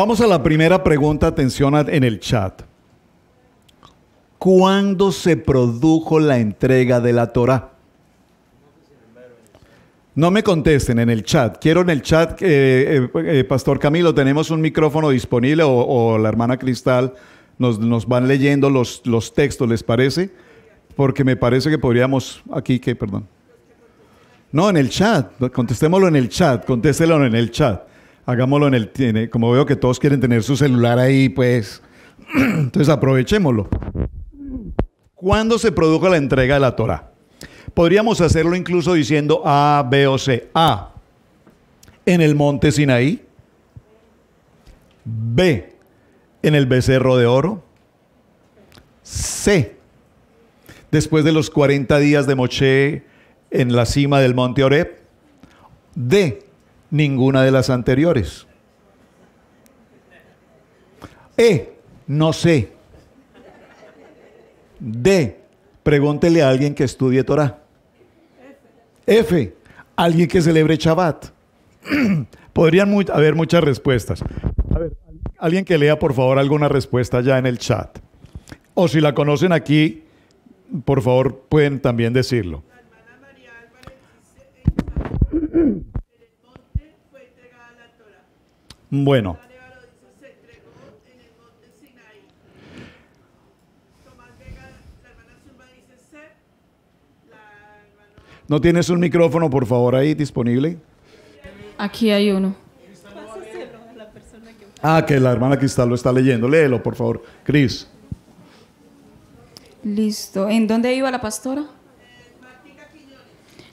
Vamos a la primera pregunta, atención en el chat. ¿Cuándo se produjo la entrega de la Torah? No me contesten en el chat. Quiero en el chat, eh, eh, Pastor Camilo, tenemos un micrófono disponible o, la hermana Cristal nos, van leyendo los, los, textos, ¿les parece? Porque me parece que podríamos, aquí ¿qué? perdón. No, en el chat, contestémoslo en el chat, contéstelo en el chat hagámoslo en el... como veo que todos quieren tener su celular ahí, pues... Entonces aprovechémoslo. ¿Cuándo se produjo la entrega de la Torah? Podríamos hacerlo incluso diciendo A, B o C. A, en el monte Sinaí. B, en el becerro de oro. C, después de los 40 días de Moché en la cima del monte Oreb. D, ninguna de las anteriores. E, no sé. D, pregúntele a alguien que estudie Torah. F, alguien que celebre Shabbat. Podrían haber muchas respuestas. A ver, alguien que lea por favor alguna respuesta ya en el chat. O si la conocen aquí, por favor pueden también decirlo. Bueno. ¿No tienes un micrófono, por favor, ahí disponible? Aquí hay uno. Ah, que la hermana Cristal lo está leyendo. Léelo, por favor. Cris. Listo. ¿En dónde iba la pastora?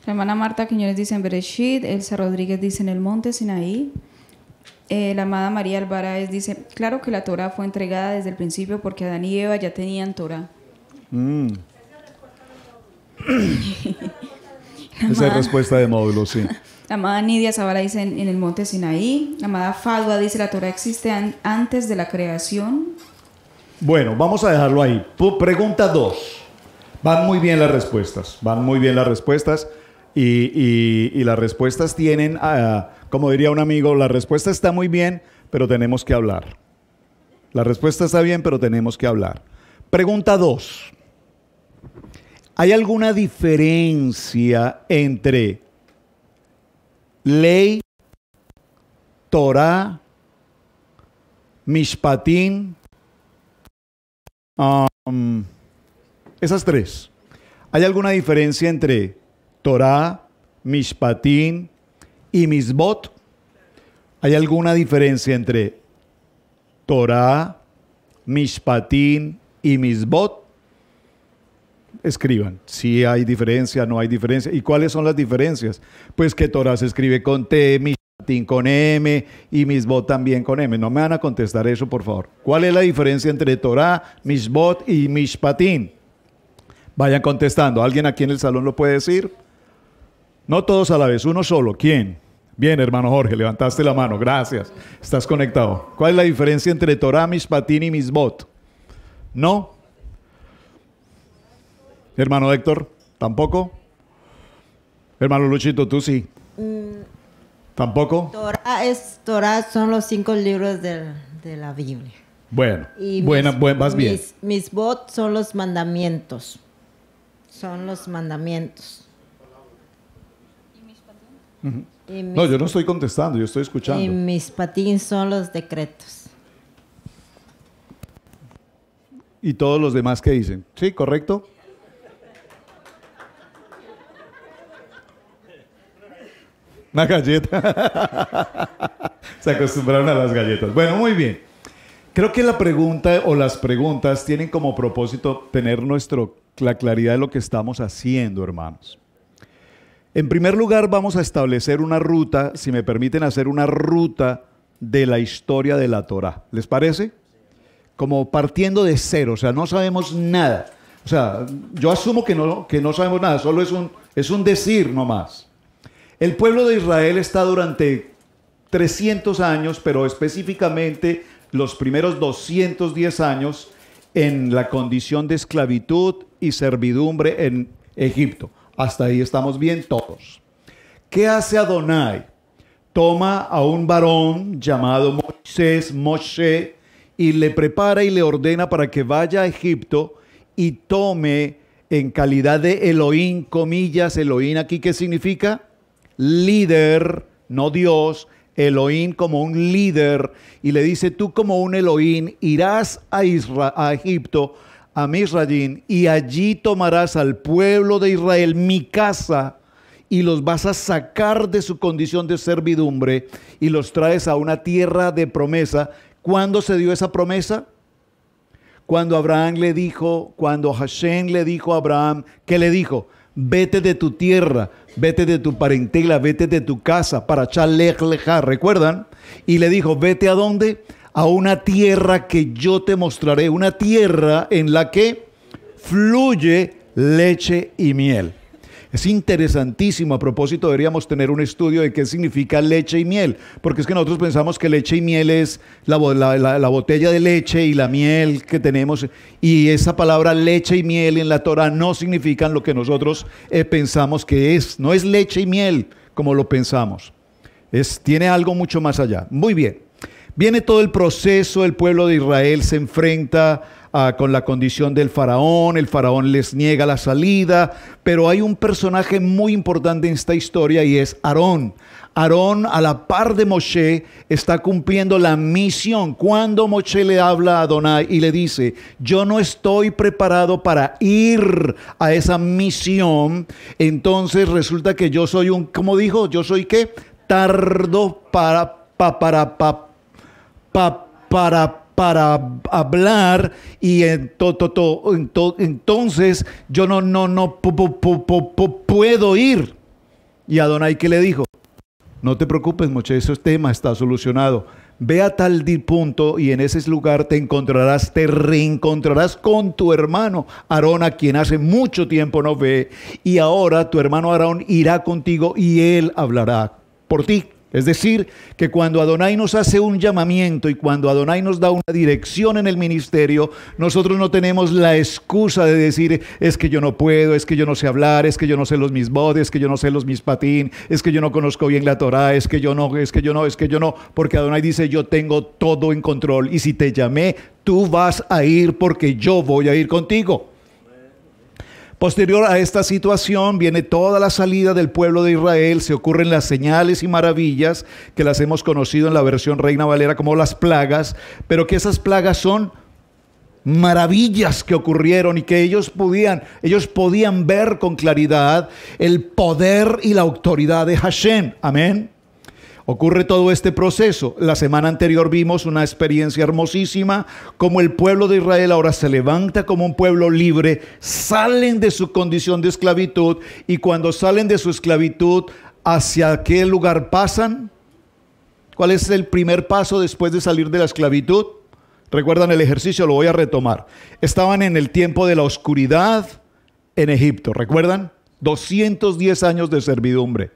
La hermana Marta Quiñones dice en Bereshit, Elsa Rodríguez dice en el monte Sinaí, eh, la amada María Álvarez dice, claro que la Torah fue entregada desde el principio porque Adán y Eva ya tenían Torah. Mm. Esa es respuesta de módulo, sí. La amada Nidia Zavala dice en, el monte Sinaí. La amada Fadua dice la Torah existe antes de la creación. Bueno, vamos a dejarlo ahí. pregunta 2. Van muy bien las respuestas. Van muy bien las respuestas. Y, y las respuestas tienen a, como diría un amigo, la respuesta está muy bien, pero tenemos que hablar. La respuesta está bien, pero tenemos que hablar. Pregunta 2. ¿Hay alguna diferencia entre ley, Torah, Mishpatín? Um, esas tres. ¿Hay alguna diferencia entre Torah, Mishpatín y Misbot, ¿hay alguna diferencia entre Torah, Mishpatín y Misbot? Escriban, si hay diferencia, no hay diferencia. ¿Y cuáles son las diferencias? Pues que Torah se escribe con T, Mishpatín con M y Misbot también con M. No me van a contestar eso, por favor. ¿Cuál es la diferencia entre Torah, Misbot y Mishpatín? Vayan contestando. ¿Alguien aquí en el salón lo puede decir? No todos a la vez, uno solo. ¿Quién? Bien, hermano Jorge, levantaste la mano, gracias. Estás conectado. ¿Cuál es la diferencia entre Torah, Mishpatín y Misbot? ¿No? Hermano Héctor, ¿tampoco? Hermano Luchito, tú sí. Mm. ¿Tampoco? Torah, es, son los cinco libros de, la Biblia. Bueno, y buena, vas bien. Mis, misbot son los mandamientos. Son los mandamientos. ¿Y no, yo no estoy contestando, yo estoy escuchando. Y mis patines son los decretos. ¿Y todos los demás que dicen? ¿Sí, correcto? Una galleta. Se acostumbraron a las galletas. Bueno, muy bien. Creo que la pregunta o las preguntas tienen como propósito tener nuestro, la claridad de lo que estamos haciendo, hermanos. En primer lugar, vamos a establecer una ruta, si me permiten hacer una ruta de la historia de la Torá. ¿Les parece? Como partiendo de cero, o sea, no sabemos nada. O sea, yo asumo que no, que no sabemos nada, solo es un, es un decir nomás. El pueblo de Israel está durante 300 años, pero específicamente los primeros 210 años en la condición de esclavitud y servidumbre en Egipto. Hasta ahí estamos bien todos. ¿Qué hace Adonai? Toma a un varón llamado Moisés, Moshe, y le prepara y le ordena para que vaya a Egipto y tome en calidad de Elohim, comillas, Elohim aquí, ¿qué significa? Líder, no Dios, Elohim como un líder, y le dice, tú como un Elohim irás a, a Egipto a Misrayim, y allí tomarás al pueblo de Israel mi casa, y los vas a sacar de su condición de servidumbre, y los traes a una tierra de promesa. ¿Cuándo se dio esa promesa? Cuando Abraham le dijo, cuando Hashem le dijo a Abraham, ¿qué le dijo? Vete de tu tierra, vete de tu parentela, vete de tu casa para Chalech ¿recuerdan? Y le dijo, vete a dónde? a una tierra que yo te mostraré, una tierra en la que fluye leche y miel. Es interesantísimo, a propósito deberíamos tener un estudio de qué significa leche y miel, porque es que nosotros pensamos que leche y miel es la, botella de leche y la miel que tenemos, y esa palabra leche y miel en la Torah no significan lo que nosotros eh, pensamos que es, no es leche y miel como lo pensamos, es, tiene algo mucho más allá. Muy bien, Viene todo el proceso, el pueblo de Israel se enfrenta ah, con la condición del faraón, el faraón les niega la salida, pero hay un personaje muy importante en esta historia y es Aarón. Aarón, a la par de Moshe, está cumpliendo la misión. Cuando Moshe le habla a Adonai y le dice, yo no estoy preparado para ir a esa misión, entonces resulta que yo soy un, como dijo, yo soy qué? Tardo para, pa, para para para hablar y en entonces yo no, no, no puedo ir. Y Adonai que le dijo, no te preocupes, Moche, ese tema está solucionado. Ve a tal punto y en ese lugar te encontrarás, te reencontrarás con tu hermano Aarón, a quien hace mucho tiempo no ve, y ahora tu hermano Aarón irá contigo y él hablará por ti. Es decir, que cuando Adonai nos hace un llamamiento y cuando Adonai nos da una dirección en el ministerio, nosotros no tenemos la excusa de decir, es que yo no puedo, es que yo no sé hablar, es que yo no sé los mis es que yo no sé los mis es que yo no conozco bien la Torá, es que yo no, es que yo no, es que yo no, porque Adonai dice, yo tengo todo en control y si te llamé, tú vas a ir porque yo voy a ir contigo. Posterior a esta situación viene toda la salida del pueblo de Israel, se ocurren las señales y maravillas que las hemos conocido en la versión Reina Valera como las plagas, pero que esas plagas son maravillas que ocurrieron y que ellos podían, ellos podían ver con claridad el poder y la autoridad de Hashem. Amén. Ocurre todo este proceso. La semana anterior vimos una experiencia hermosísima, como el pueblo de Israel ahora se levanta como un pueblo libre, salen de su condición de esclavitud y cuando salen de su esclavitud, ¿hacia qué lugar pasan? ¿Cuál es el primer paso después de salir de la esclavitud? Recuerdan el ejercicio, lo voy a retomar. Estaban en el tiempo de la oscuridad en Egipto, ¿recuerdan? 210 años de servidumbre.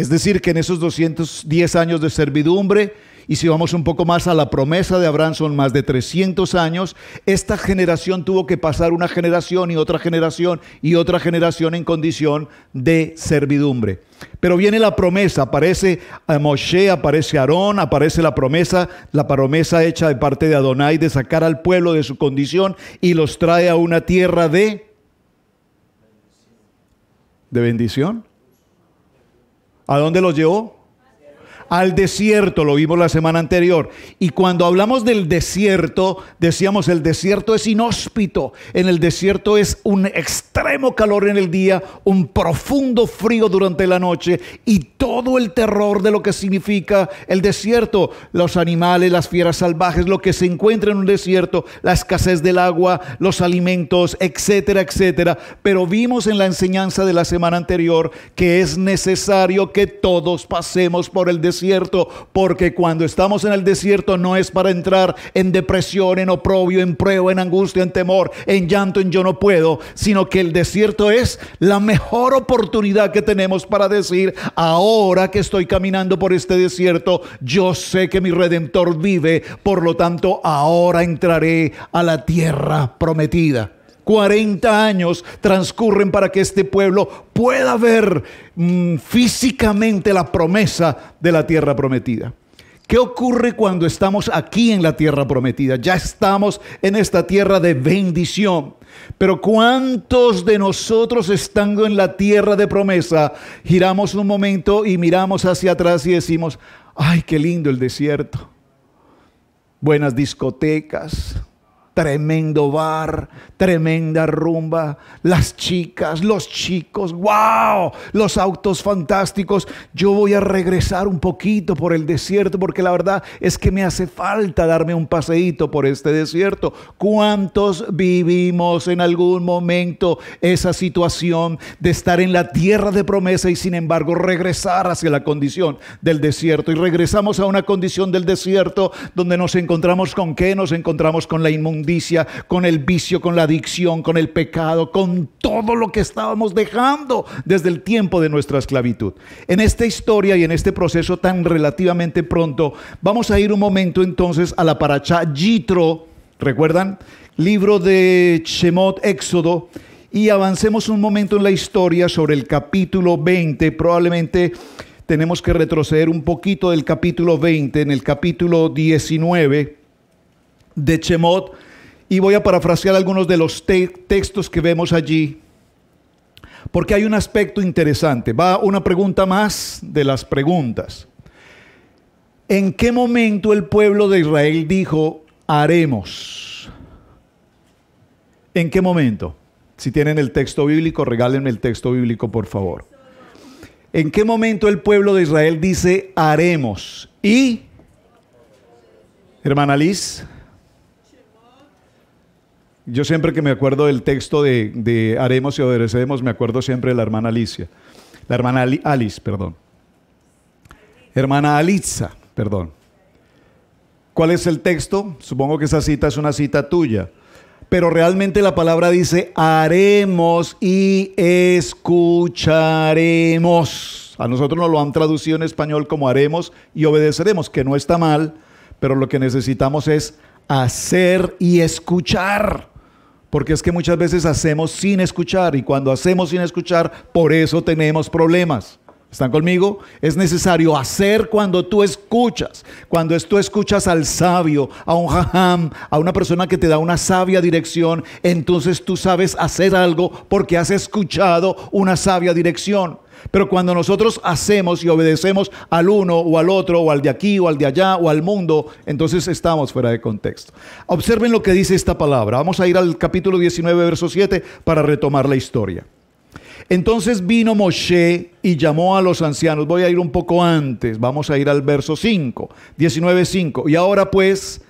Es decir, que en esos 210 años de servidumbre, y si vamos un poco más a la promesa de Abraham, son más de 300 años, esta generación tuvo que pasar una generación y otra generación y otra generación en condición de servidumbre. Pero viene la promesa, aparece a eh, Moshe, aparece Aarón, aparece la promesa, la promesa hecha de parte de Adonai de sacar al pueblo de su condición y los trae a una tierra de... de bendición ¿A dónde los llevó? al desierto, lo vimos la semana anterior. Y cuando hablamos del desierto, decíamos el desierto es inhóspito, en el desierto es un extremo calor en el día, un profundo frío durante la noche y todo el terror de lo que significa el desierto, los animales, las fieras salvajes, lo que se encuentra en un desierto, la escasez del agua, los alimentos, etcétera, etcétera. Pero vimos en la enseñanza de la semana anterior que es necesario que todos pasemos por el desierto cierto porque cuando estamos en el desierto no es para entrar en depresión, en oprobio, en prueba, en angustia, en temor, en llanto, en yo no puedo, sino que el desierto es la mejor oportunidad que tenemos para decir, ahora que estoy caminando por este desierto, yo sé que mi redentor vive, por lo tanto ahora entraré a la tierra prometida. 40 años transcurren para que este pueblo pueda ver mm, físicamente la promesa de la tierra prometida. ¿Qué ocurre cuando estamos aquí en la tierra prometida? Ya estamos en esta tierra de bendición. Pero ¿cuántos de nosotros estando en la tierra de promesa giramos un momento y miramos hacia atrás y decimos, ay, qué lindo el desierto? Buenas discotecas, tremendo bar, tremenda rumba, las chicas, los chicos, wow, los autos fantásticos. Yo voy a regresar un poquito por el desierto porque la verdad es que me hace falta darme un paseíto por este desierto. ¿Cuántos vivimos en algún momento esa situación de estar en la tierra de promesa y sin embargo regresar hacia la condición del desierto? Y regresamos a una condición del desierto donde nos encontramos con qué? Nos encontramos con la inmundicia con el vicio, con la adicción, con el pecado, con todo lo que estábamos dejando desde el tiempo de nuestra esclavitud. En esta historia y en este proceso tan relativamente pronto, vamos a ir un momento entonces a la paracha Yitro, ¿recuerdan? Libro de Shemot, Éxodo, y avancemos un momento en la historia sobre el capítulo 20, probablemente tenemos que retroceder un poquito del capítulo 20, en el capítulo 19 de Chemot y voy a parafrasear algunos de los textos que vemos allí, porque hay un aspecto interesante. Va una pregunta más de las preguntas. ¿En qué momento el pueblo de Israel dijo, haremos? ¿En qué momento? Si tienen el texto bíblico, regálenme el texto bíblico, por favor. ¿En qué momento el pueblo de Israel dice, haremos? Y, hermana Liz, yo siempre que me acuerdo del texto de, Haremos y obedeceremos me acuerdo siempre de la hermana Alicia. La hermana Alice, perdón. Hermana Alitza, perdón. ¿Cuál es el texto? Supongo que esa cita es una cita tuya. Pero realmente la palabra dice, haremos y escucharemos. A nosotros nos lo han traducido en español como haremos y obedeceremos, que no está mal, pero lo que necesitamos es hacer y escuchar. Porque es que muchas veces hacemos sin escuchar y cuando hacemos sin escuchar, por eso tenemos problemas. ¿Están conmigo? Es necesario hacer cuando tú escuchas. Cuando tú escuchas al sabio, a un jajam, a una persona que te da una sabia dirección, entonces tú sabes hacer algo porque has escuchado una sabia dirección. Pero cuando nosotros hacemos y obedecemos al uno o al otro o al de aquí o al de allá o al mundo, entonces estamos fuera de contexto. Observen lo que dice esta palabra. Vamos a ir al capítulo 19, verso 7 para retomar la historia. Entonces vino Moshe y llamó a los ancianos. Voy a ir un poco antes, vamos a ir al verso 5, 19, 5. Y ahora pues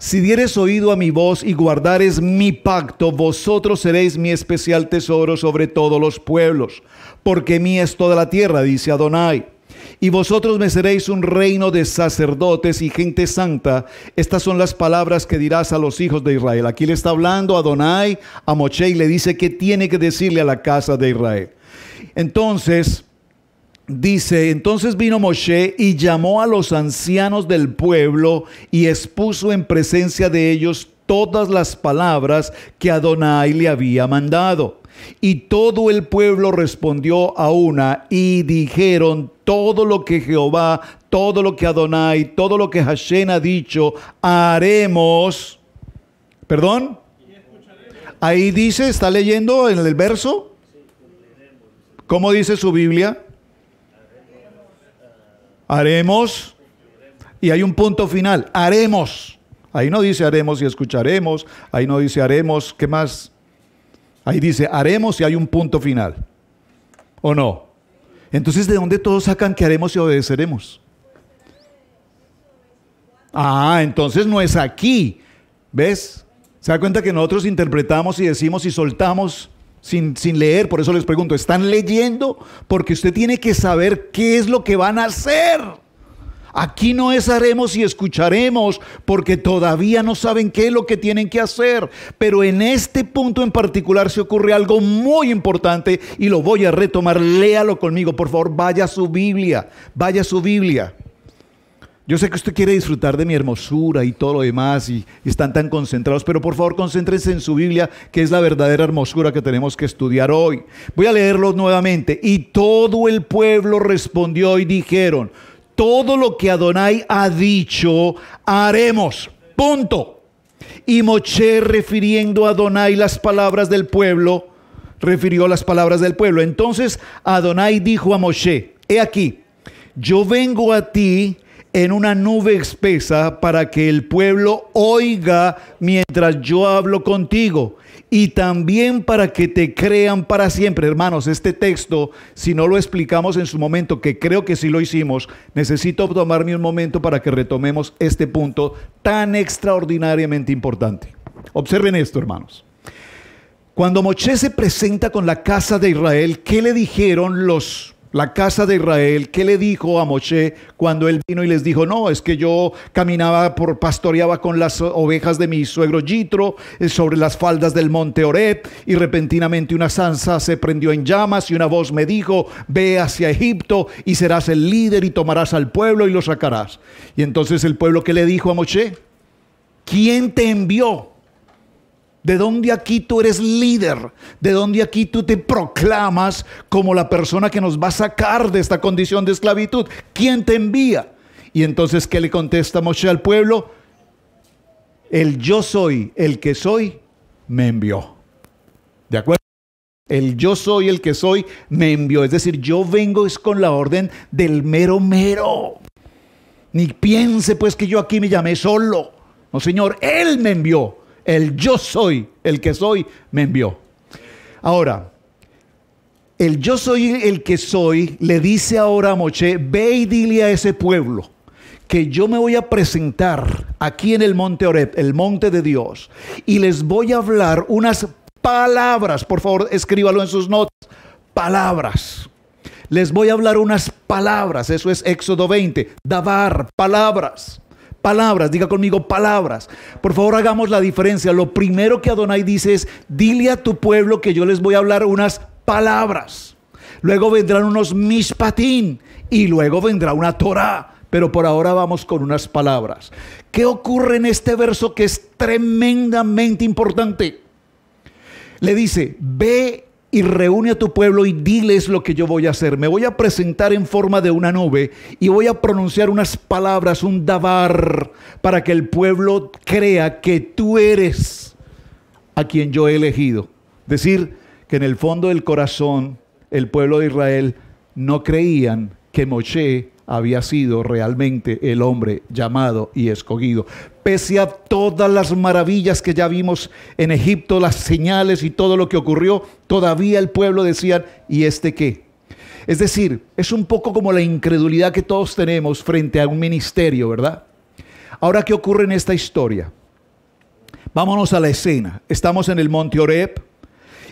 si dieres oído a mi voz y guardares mi pacto, vosotros seréis mi especial tesoro sobre todos los pueblos, porque mía es toda la tierra, dice Adonai. Y vosotros me seréis un reino de sacerdotes y gente santa. Estas son las palabras que dirás a los hijos de Israel. Aquí le está hablando Adonai, a Moche, y le dice que tiene que decirle a la casa de Israel. Entonces, Dice, entonces vino Moshe y llamó a los ancianos del pueblo y expuso en presencia de ellos todas las palabras que Adonai le había mandado. Y todo el pueblo respondió a una y dijeron todo lo que Jehová, todo lo que Adonai, todo lo que Hashem ha dicho, haremos. ¿Perdón? Ahí dice, está leyendo en el verso. ¿Cómo dice su Biblia? haremos. Y hay un punto final, haremos. Ahí no dice haremos y escucharemos, ahí no dice haremos, ¿qué más? Ahí dice haremos y hay un punto final. ¿O no? Entonces, ¿de dónde todos sacan que haremos y obedeceremos? Ah, entonces no es aquí. ¿Ves? ¿Se da cuenta que nosotros interpretamos y decimos y soltamos sin, leer, por eso les pregunto, ¿están leyendo? Porque usted tiene que saber qué es lo que van a hacer. Aquí no es haremos y escucharemos porque todavía no saben qué es lo que tienen que hacer. Pero en este punto en particular se ocurre algo muy importante y lo voy a retomar. Léalo conmigo, por favor. Vaya a su Biblia. Vaya a su Biblia. Yo sé que usted quiere disfrutar de mi hermosura y todo lo demás y, están tan concentrados, pero por favor concéntrense en su Biblia, que es la verdadera hermosura que tenemos que estudiar hoy. Voy a leerlo nuevamente. Y todo el pueblo respondió y dijeron, todo lo que Adonai ha dicho, haremos. Punto. Y Moche, refiriendo a Adonai las palabras del pueblo, refirió las palabras del pueblo. Entonces Adonai dijo a Moshe, he aquí, yo vengo a ti en una nube espesa para que el pueblo oiga mientras yo hablo contigo y también para que te crean para siempre. Hermanos, este texto, si no lo explicamos en su momento, que creo que sí lo hicimos, necesito tomarme un momento para que retomemos este punto tan extraordinariamente importante. Observen esto, hermanos. Cuando Moché se presenta con la casa de Israel, ¿qué le dijeron los la casa de Israel, ¿qué le dijo a Moshe cuando él vino y les dijo, no, es que yo caminaba por, pastoreaba con las ovejas de mi suegro Yitro eh, sobre las faldas del monte Oreb y repentinamente una sanza se prendió en llamas y una voz me dijo, ve hacia Egipto y serás el líder y tomarás al pueblo y lo sacarás. Y entonces el pueblo ¿qué le dijo a Moshe, ¿quién te envió? de dónde aquí tú eres líder, de dónde aquí tú te proclamas como la persona que nos va a sacar de esta condición de esclavitud. ¿Quién te envía? Y entonces, ¿qué le contesta Moshe al pueblo? El yo soy, el que soy, me envió. ¿De acuerdo? El yo soy el que soy me envió. Es decir, yo vengo es con la orden del mero mero. Ni piense pues que yo aquí me llamé solo. No, Señor, Él me envió. El yo soy, el que soy, me envió. Ahora, el yo soy el que soy le dice ahora a Moche, ve y dile a ese pueblo que yo me voy a presentar aquí en el monte Oreb, el monte de Dios, y les voy a hablar unas palabras, por favor escríbalo en sus notas, palabras. Les voy a hablar unas palabras, eso es Éxodo 20, Dabar. palabras. Palabras, diga conmigo palabras. Por favor, hagamos la diferencia. Lo primero que Adonai dice es, dile a tu pueblo que yo les voy a hablar unas palabras. Luego vendrán unos mispatín y luego vendrá una Torah. Pero por ahora vamos con unas palabras. ¿Qué ocurre en este verso que es tremendamente importante? Le dice, ve y reúne a tu pueblo y diles lo que yo voy a hacer. Me voy a presentar en forma de una nube y voy a pronunciar unas palabras, un dabar, para que el pueblo crea que tú eres a quien yo he elegido. Decir que en el fondo del corazón el pueblo de Israel no creían que Moshe había sido realmente el hombre llamado y escogido. Pese a todas las maravillas que ya vimos en Egipto, las señales y todo lo que ocurrió, todavía el pueblo decía, ¿y este qué? Es decir, es un poco como la incredulidad que todos tenemos frente a un ministerio, ¿verdad? Ahora, ¿qué ocurre en esta historia? Vámonos a la escena. Estamos en el monte Oreb.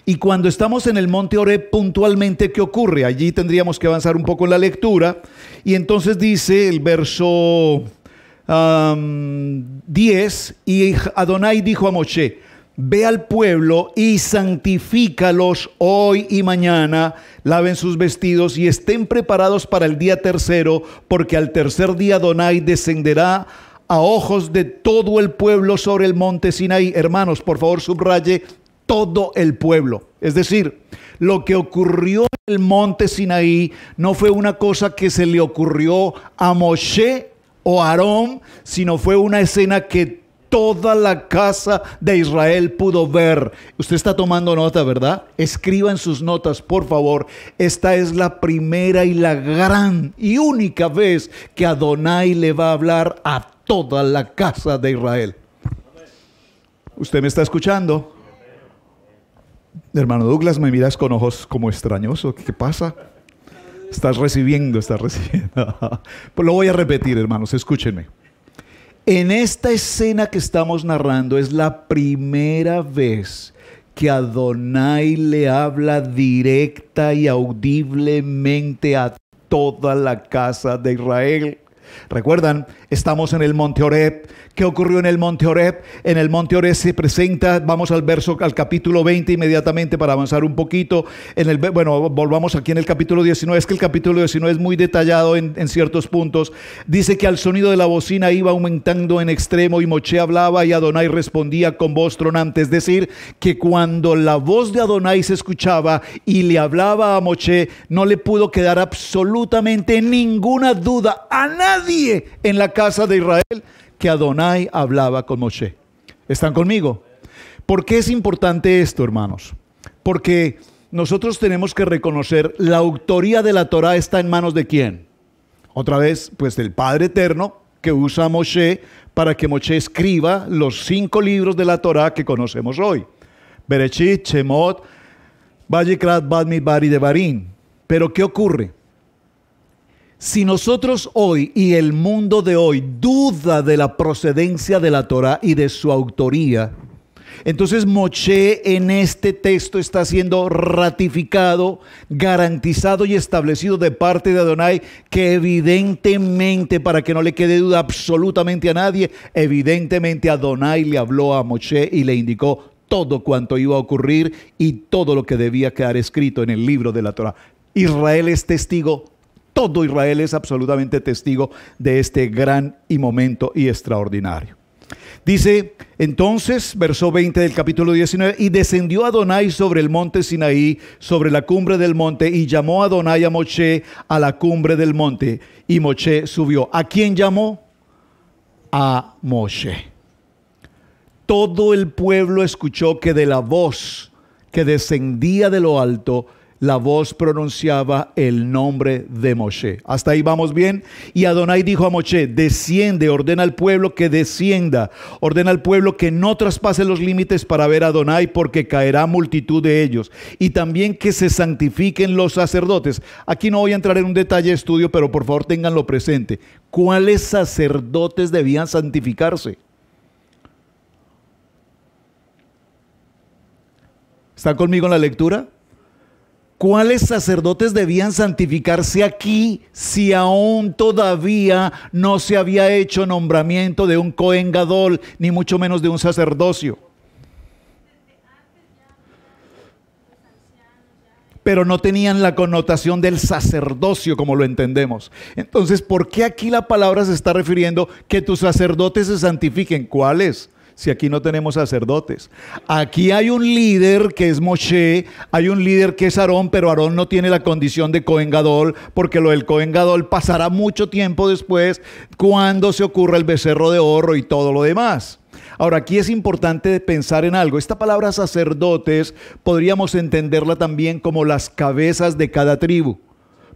Y cuando estamos en el monte oré puntualmente, ¿qué ocurre? Allí tendríamos que avanzar un poco en la lectura. Y entonces dice el verso 10, y Adonai dijo a Moshe, Ve al pueblo y santifícalos hoy y mañana, laven sus vestidos y estén preparados para el día tercero, porque al tercer día Adonai descenderá a ojos de todo el pueblo sobre el monte Sinaí. Hermanos, por favor, subraye todo el pueblo. Es decir, lo que ocurrió en el monte Sinaí no fue una cosa que se le ocurrió a Moshe o a Aarón, sino fue una escena que toda la casa de Israel pudo ver. Usted está tomando nota, ¿verdad? Escriban sus notas, por favor. Esta es la primera y la gran y única vez que Adonai le va a hablar a toda la casa de Israel. ¿Usted me está escuchando? Hermano Douglas, me miras con ojos como extraños. ¿Qué pasa? Estás recibiendo, estás recibiendo. Pues lo voy a repetir, hermanos, escúchenme. En esta escena que estamos narrando es la primera vez que Adonai le habla directa y audiblemente a toda la casa de Israel. Recuerdan, estamos en el Monte Oreb. ¿Qué ocurrió en el Monte Oreb? En el Monte Oreb se presenta, vamos al verso, al capítulo 20 inmediatamente para avanzar un poquito. En el, bueno, volvamos aquí en el capítulo 19. Es que el capítulo 19 es muy detallado en, ciertos puntos. Dice que al sonido de la bocina iba aumentando en extremo y Moche hablaba y Adonai respondía con voz tronante. Es decir, que cuando la voz de Adonai se escuchaba y le hablaba a Moche, no le pudo quedar absolutamente ninguna duda a nadie en la casa de Israel que Adonai hablaba con Moshe. ¿Están conmigo? ¿Por qué es importante esto, hermanos? Porque nosotros tenemos que reconocer la autoría de la Torah está en manos de quién? Otra vez, pues del Padre Eterno que usa a Moshe para que Moshe escriba los cinco libros de la Torah que conocemos hoy. Berechit, Shemot, Badmi, Pero ¿qué ocurre? Si nosotros hoy y el mundo de hoy duda de la procedencia de la Torah y de su autoría, entonces Moche en este texto está siendo ratificado, garantizado y establecido de parte de Adonai, que evidentemente, para que no le quede duda absolutamente a nadie, evidentemente Adonai le habló a Moche y le indicó todo cuanto iba a ocurrir y todo lo que debía quedar escrito en el libro de la Torah. Israel es testigo todo Israel es absolutamente testigo de este gran y momento y extraordinario. Dice entonces, verso 20 del capítulo 19, y descendió Adonai sobre el monte Sinaí, sobre la cumbre del monte, y llamó a Adonai a Moshe a la cumbre del monte, y Moshe subió. ¿A quién llamó? A Moshe. Todo el pueblo escuchó que de la voz que descendía de lo alto la voz pronunciaba el nombre de Moshe. Hasta ahí vamos bien. Y Adonai dijo a Moshe, desciende, ordena al pueblo que descienda, ordena al pueblo que no traspase los límites para ver a Adonai porque caerá multitud de ellos. Y también que se santifiquen los sacerdotes. Aquí no voy a entrar en un detalle de estudio, pero por favor tenganlo presente. ¿Cuáles sacerdotes debían santificarse? ¿Están conmigo en la lectura? ¿Cuáles sacerdotes debían santificarse aquí si aún todavía no se había hecho nombramiento de un coengadol, ni mucho menos de un sacerdocio? pero no tenían la connotación del sacerdocio como lo entendemos. Entonces, ¿por qué aquí la palabra se está refiriendo que tus sacerdotes se santifiquen? ¿Cuáles? si aquí no tenemos sacerdotes? Aquí hay un líder que es Moshe, hay un líder que es Aarón, pero Aarón no tiene la condición de Cohen Gadol, porque lo del Cohen Gadol pasará mucho tiempo después cuando se ocurra el becerro de oro y todo lo demás. Ahora, aquí es importante pensar en algo. Esta palabra sacerdotes podríamos entenderla también como las cabezas de cada tribu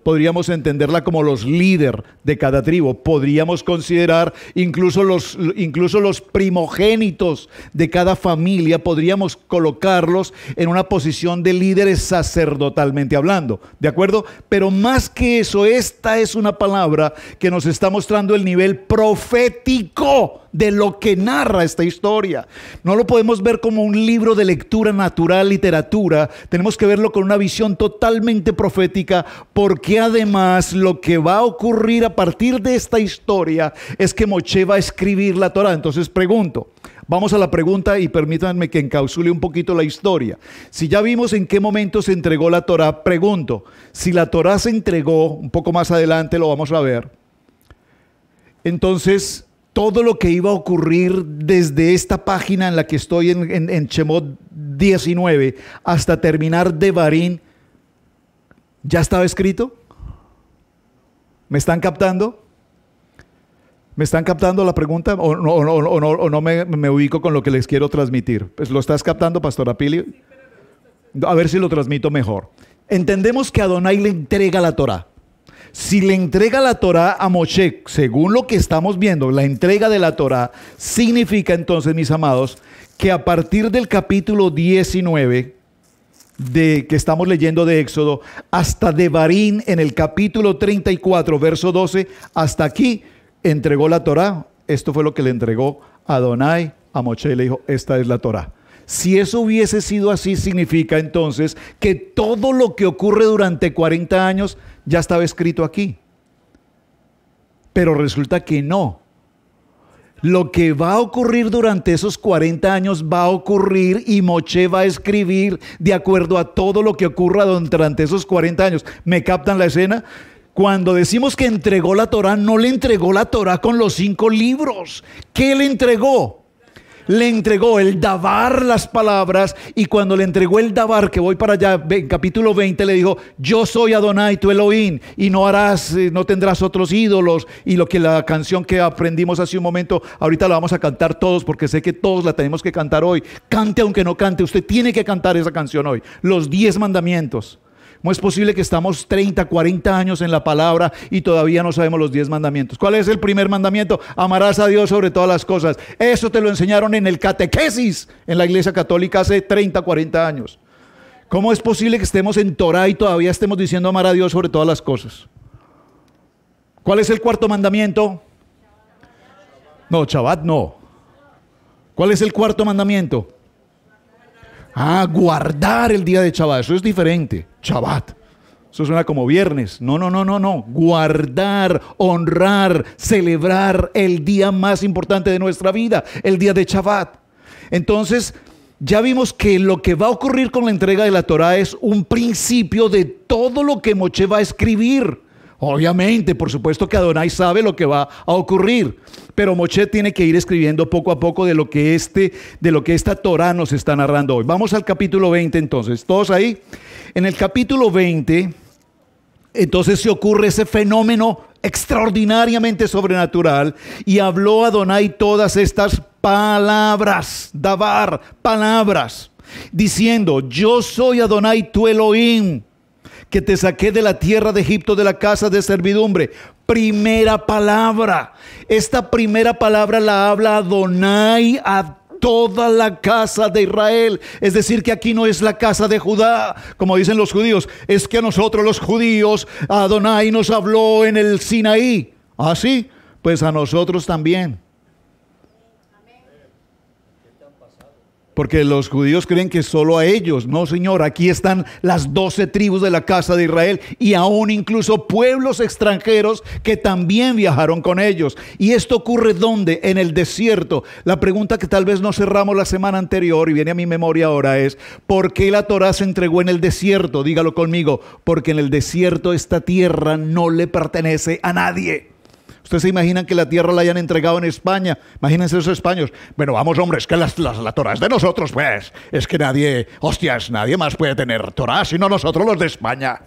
podríamos entenderla como los líderes de cada tribu, podríamos considerar incluso los, incluso los primogénitos de cada familia, podríamos colocarlos en una posición de líderes sacerdotalmente hablando, ¿de acuerdo? Pero más que eso, esta es una palabra que nos está mostrando el nivel profético de lo que narra esta historia. No lo podemos ver como un libro de lectura natural, literatura. Tenemos que verlo con una visión totalmente profética, porque además lo que va a ocurrir a partir de esta historia es que Moche va a escribir la Torah. Entonces pregunto, Vamos a la pregunta y permítanme que encapsule un poquito la historia. Si ya vimos en qué momento se entregó la Torah pregunto, si la Torah se entregó, un poco más adelante lo vamos a ver, entonces todo lo que iba a ocurrir desde esta página en la que estoy en, en, Chemot 19 hasta terminar de Barín, ya estaba escrito. ¿Me están captando? ¿Me están captando la pregunta o no, no, no, me, ubico con lo que les quiero transmitir? Pues, ¿Lo estás captando, Pastor Apilio? A ver si lo transmito mejor. Entendemos que Adonai le entrega la Torah si le entrega la Torá a Moshe, según lo que estamos viendo, la entrega de la Torá, significa entonces, mis amados, que a partir del capítulo 19 de, que estamos leyendo de Éxodo, hasta Barín, en el capítulo 34, verso 12, hasta aquí entregó la Torá. Esto fue lo que le entregó a Adonai a Moshe y le dijo, esta es la Torá. Si eso hubiese sido así, significa entonces que todo lo que ocurre durante 40 años ya estaba escrito aquí. Pero resulta que no. Lo que va a ocurrir durante esos 40 años va a ocurrir y Moche va a escribir de acuerdo a todo lo que ocurra durante esos 40 años. ¿Me captan la escena? Cuando decimos que entregó la Torah, no le entregó la Torah con los cinco libros. ¿Qué le entregó? le entregó el dabar las palabras y cuando le entregó el dabar, que voy para allá, en capítulo 20 le dijo, yo soy Adonai tu Elohim y no harás, eh, no tendrás otros ídolos y lo que la canción que aprendimos hace un momento, ahorita la vamos a cantar todos porque sé que todos la tenemos que cantar hoy, cante aunque no cante, usted tiene que cantar esa canción hoy, los diez mandamientos. ¿Cómo es posible que estamos 30, 40 años en la palabra y todavía no sabemos los 10 mandamientos? ¿Cuál es el primer mandamiento? Amarás a Dios sobre todas las cosas. Eso te lo enseñaron en el catequesis en la Iglesia Católica hace 30, 40 años. ¿Cómo es posible que estemos en Torah y todavía estemos diciendo amar a Dios sobre todas las cosas? ¿Cuál es el cuarto mandamiento? No, Chabat no. ¿Cuál es el cuarto mandamiento? Ah, guardar el día de Shabbat. Eso es diferente. Shabbat. Eso suena como viernes. No, no, no, no, no. Guardar, honrar, celebrar el día más importante de nuestra vida, el día de Shabbat. Entonces, ya vimos que lo que va a ocurrir con la entrega de la Torah es un principio de todo lo que Moche va a escribir. Obviamente, por supuesto que Adonai sabe lo que va a ocurrir, pero Moche tiene que ir escribiendo poco a poco de lo que este, de lo que esta Torá nos está narrando hoy. Vamos al capítulo 20 entonces, todos ahí. En el capítulo 20 entonces se ocurre ese fenómeno extraordinariamente sobrenatural y habló Adonai todas estas palabras, davar, palabras, diciendo, "Yo soy Adonai tu Elohim." que te saqué de la tierra de Egipto, de la casa de servidumbre. Primera palabra. Esta primera palabra la habla Adonai a toda la casa de Israel. Es decir, que aquí no es la casa de Judá, como dicen los judíos. Es que a nosotros los judíos, Adonai nos habló en el Sinaí. ¿Así? ¿Ah, pues a nosotros también. porque los judíos creen que solo a ellos. No, Señor, aquí están las doce tribus de la casa de Israel y aún incluso pueblos extranjeros que también viajaron con ellos. ¿Y esto ocurre dónde? En el desierto. La pregunta que tal vez no cerramos la semana anterior y viene a mi memoria ahora es, ¿por qué la Torah se entregó en el desierto? Dígalo conmigo, porque en el desierto esta tierra no le pertenece a nadie. Ustedes se imaginan que la tierra la hayan entregado en España. Imagínense los españoles. Bueno, vamos, hombre, es que las, las, la Torah es de nosotros, pues. Es que nadie, hostias, nadie más puede tener Torah, sino nosotros los de España.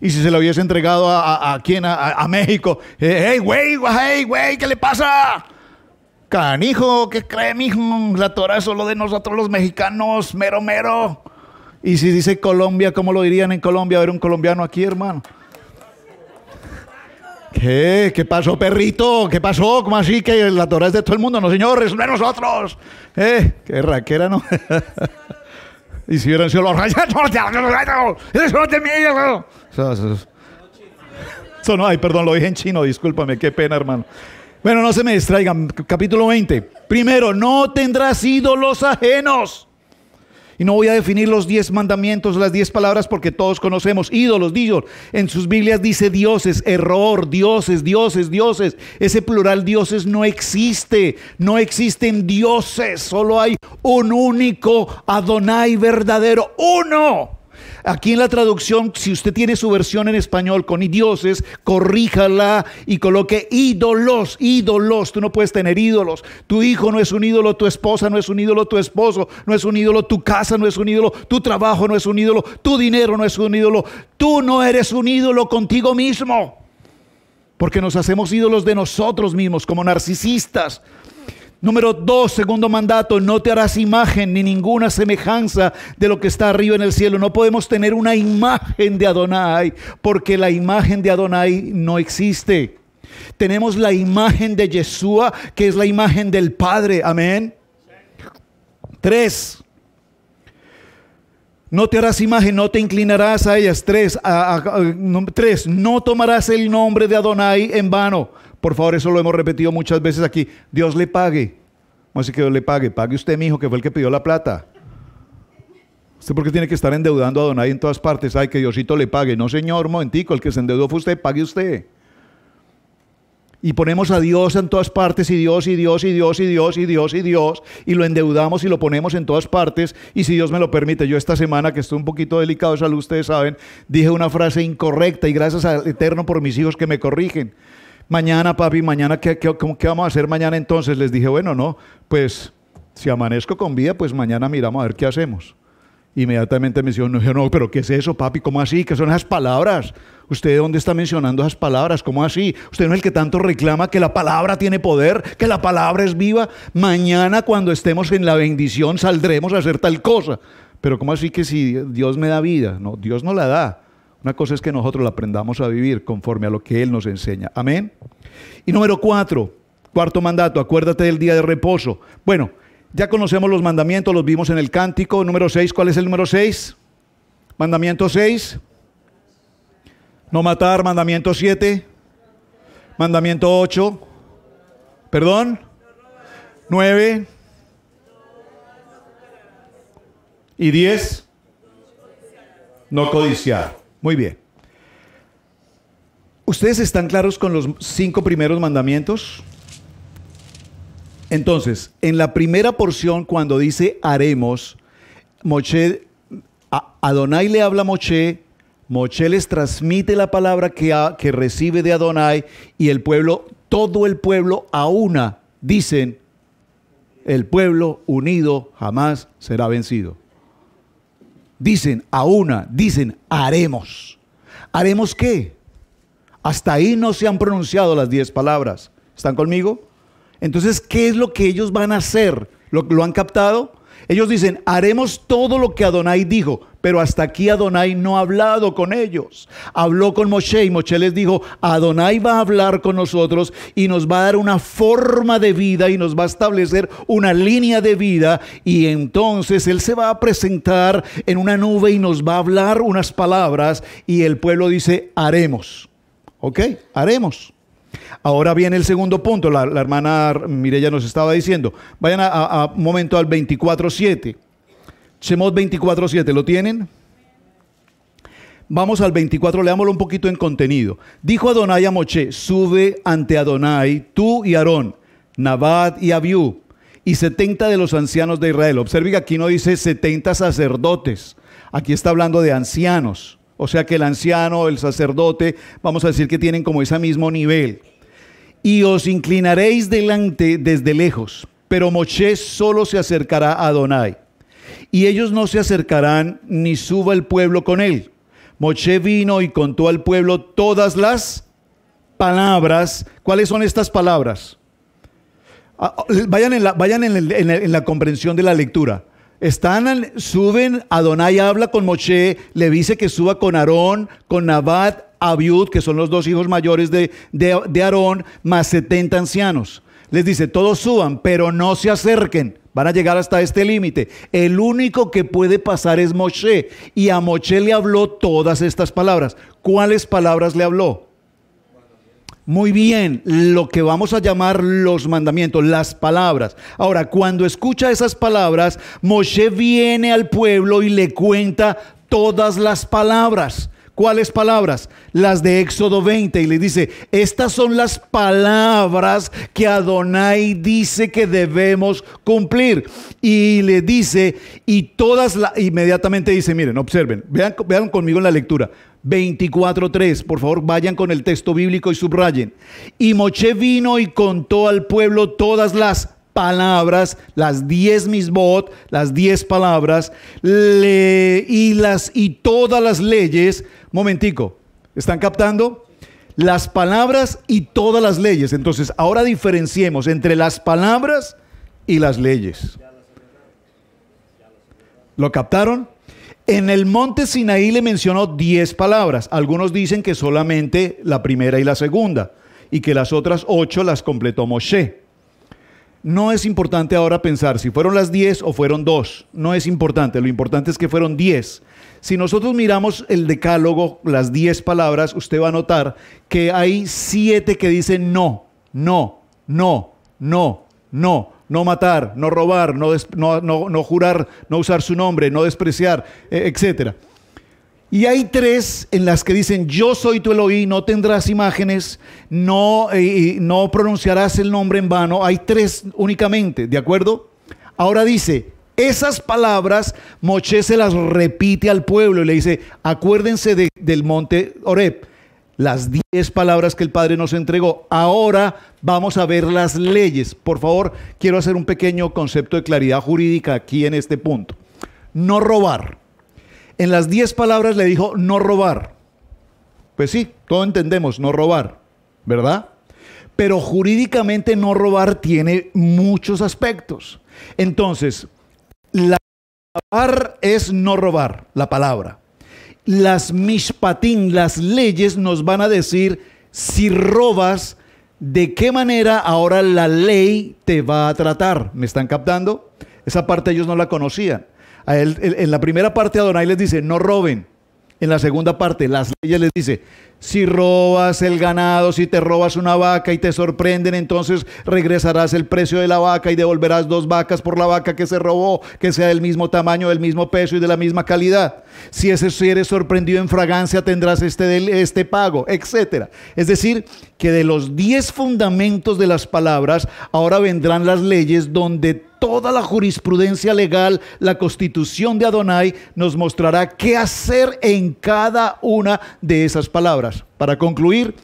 Y si se lo hubiese entregado a, a, quién, a, México. Eh, ¡Hey, güey! ¡Hey, güey! ¿Qué le pasa? Canijo, ¿qué cree, mijo? La Torah es solo de nosotros los mexicanos, mero, mero. Y si dice Colombia, ¿cómo lo dirían en Colombia? A ver, un colombiano aquí, hermano. ¿Qué? ¿Qué pasó, perrito? ¿Qué pasó? ¿Cómo así que la torre es de todo el mundo? No, señores, no nosotros. ¿Eh? ¿Qué raquera, no? y si hubieran sido los rayos, eso no, ay, perdón, lo dije en chino, discúlpame, qué pena, hermano. Bueno, no se me distraigan. Capítulo 20. Primero, no tendrás ídolos ajenos. Y no voy a definir los diez mandamientos, las diez palabras, porque todos conocemos ídolos, dios. En sus Biblias dice dioses, error, dioses, dioses, dioses. Ese plural dioses no existe. No existen dioses. Solo hay un único Adonai verdadero. Uno. Aquí en la traducción, si usted tiene su versión en español con idioses, corríjala y coloque ídolos, ídolos. Tú no puedes tener ídolos. Tu hijo no es un ídolo, tu esposa no es un ídolo, tu esposo no es un ídolo, tu casa no es un ídolo, tu trabajo no es un ídolo, tu dinero no es un ídolo. Tú no eres un ídolo contigo mismo. Porque nos hacemos ídolos de nosotros mismos como narcisistas. Número dos, segundo mandato, no te harás imagen ni ninguna semejanza de lo que está arriba en el cielo. No podemos tener una imagen de Adonai, porque la imagen de Adonai no existe. Tenemos la imagen de Yeshua, que es la imagen del Padre. Amén. Tres, no te harás imagen, no te inclinarás a ellas. Tres, tres, no tomarás el nombre de Adonai en vano. Por favor, eso lo hemos repetido muchas veces aquí. Dios le pague. ¿Cómo así que Dios le pague? Pague usted, mi hijo, que fue el que pidió la plata. ¿Usted por qué tiene que estar endeudando a Donai en todas partes? Ay, que Diosito le pague. No, señor, momentico, el que se endeudó fue usted, pague usted. Y ponemos a Dios en todas partes, y Dios, y Dios, y Dios, y Dios, y Dios, y Dios, y lo endeudamos y lo ponemos en todas partes. Y si Dios me lo permite, yo esta semana, que estoy un poquito delicado de salud, ustedes saben, dije una frase incorrecta, y gracias al Eterno por mis hijos que me corrigen mañana, papi, mañana, ¿qué, vamos a hacer mañana entonces? Les dije, bueno, no, pues si amanezco con vida, pues mañana miramos a ver qué hacemos. Inmediatamente me dijeron, no, no, pero ¿qué es eso, papi? ¿Cómo así? ¿Qué son esas palabras? ¿Usted dónde está mencionando esas palabras? ¿Cómo así? ¿Usted no es el que tanto reclama que la palabra tiene poder, que la palabra es viva? Mañana cuando estemos en la bendición saldremos a hacer tal cosa. Pero ¿cómo así que si Dios me da vida? No, Dios no la da. Una cosa es que nosotros la aprendamos a vivir conforme a lo que Él nos enseña. Amén. Y número cuatro, cuarto mandato, acuérdate del día de reposo. Bueno, ya conocemos los mandamientos, los vimos en el cántico. Número seis, ¿cuál es el número seis? Mandamiento seis. No matar, mandamiento siete. Mandamiento ocho. Perdón. Nueve. Y diez. No codiciar. Muy bien. ¿Ustedes están claros con los cinco primeros mandamientos? Entonces, en la primera porción, cuando dice haremos, Moche, Adonai le habla a Moche, Moche les transmite la palabra que, que recibe de Adonai y el pueblo, todo el pueblo a una, dicen, el pueblo unido jamás será vencido dicen a una, dicen haremos. ¿Haremos qué? Hasta ahí no se han pronunciado las diez palabras. ¿Están conmigo? Entonces, ¿qué es lo que ellos van a hacer? ¿Lo, lo han captado? Ellos dicen, haremos todo lo que Adonai dijo, pero hasta aquí Adonai no ha hablado con ellos. Habló con Moshe y Moshe les dijo, Adonai va a hablar con nosotros y nos va a dar una forma de vida y nos va a establecer una línea de vida y entonces Él se va a presentar en una nube y nos va a hablar unas palabras y el pueblo dice, haremos. ¿Ok? Haremos. Ahora viene el segundo punto, la, hermana Mirella nos estaba diciendo. Vayan a, un momento al 24.7. Shemot 24.7, ¿lo tienen? Vamos al 24, leámoslo un poquito en contenido. Dijo Adonai a Moche, sube ante Adonai tú y Aarón, Nabat y Abiú, y 70 de los ancianos de Israel. Observe que aquí no dice 70 sacerdotes, aquí está hablando de ancianos. O sea que el anciano, el sacerdote, vamos a decir que tienen como ese mismo nivel. Y os inclinaréis delante desde lejos, pero Moshe solo se acercará a Adonai. Y ellos no se acercarán ni suba el pueblo con él. Moshe vino y contó al pueblo todas las palabras. ¿Cuáles son estas palabras? Ah, oh, vayan en la comprensión de la lectura. Están, suben, Adonai habla con Moshe, le dice que suba con Aarón, con Nabat, Abiud, que son los dos hijos mayores de, de Aarón, más 70 ancianos. Les dice, todos suban, pero no se acerquen. Van a llegar hasta este límite. El único que puede pasar es Moshe. Y a Moshe le habló todas estas palabras. ¿Cuáles palabras le habló? Muy bien, lo que vamos a llamar los mandamientos, las palabras. Ahora, cuando escucha esas palabras, Moshe viene al pueblo y le cuenta todas las palabras. ¿Cuáles palabras? Las de Éxodo 20. Y le dice, estas son las palabras que Adonai dice que debemos cumplir. Y le dice, y todas, las inmediatamente dice, miren, observen, vean, vean conmigo en la lectura. 24.3. Por favor, vayan con el texto bíblico y subrayen. Y Moche vino y contó al pueblo todas las palabras, las diez misbot, las diez palabras, y, las, y todas las leyes. Momentico, ¿están captando? Las palabras y todas las leyes. Entonces, ahora diferenciemos entre las palabras y las leyes. ¿Lo captaron? En el monte Sinaí le mencionó 10 palabras. Algunos dicen que solamente la primera y la segunda, y que las otras ocho las completó Moshe. No es importante ahora pensar si fueron las 10 o fueron dos. No es importante. Lo importante es que fueron diez. Si nosotros miramos el decálogo, las 10 palabras, usted va a notar que hay siete que dicen no, no, no, no, no no matar, no robar, no, no, jurar, no usar su nombre, no despreciar, e-, etc. Y hay tres en las que dicen, yo soy tu Elohim, no tendrás imágenes, no, no pronunciarás el nombre en vano. Hay tres únicamente, ¿de acuerdo? Ahora dice, esas palabras Moché se las repite al pueblo y le dice, acuérdense del monte Oreb las 10 palabras que el Padre nos entregó. Ahora vamos a ver las leyes. Por favor, quiero hacer un pequeño concepto de claridad jurídica aquí en este punto. No robar. En las 10 palabras le dijo no robar. Pues sí, todo entendemos, no robar, ¿verdad? Pero jurídicamente no robar tiene muchos aspectos. Entonces, la robar es no robar, la palabra las mishpatín, las leyes nos van a decir si robas, de qué manera ahora la ley te va a tratar. ¿Me están captando? Esa parte ellos no la conocían. en la primera parte Adonai les dice, no roben. En la segunda parte, las leyes les dice, si robas el ganado, si te robas una vaca y te sorprenden, entonces regresarás el precio de la vaca y devolverás dos vacas por la vaca que se robó, que sea del mismo tamaño, del mismo peso y de la misma calidad. Si, ese, si eres sorprendido en fragancia, tendrás este, este pago, etc. Es decir, que de los 10 fundamentos de las palabras, ahora vendrán las leyes donde toda la jurisprudencia legal, la constitución de Adonai, nos mostrará qué hacer en cada una de esas palabras. Para concluir,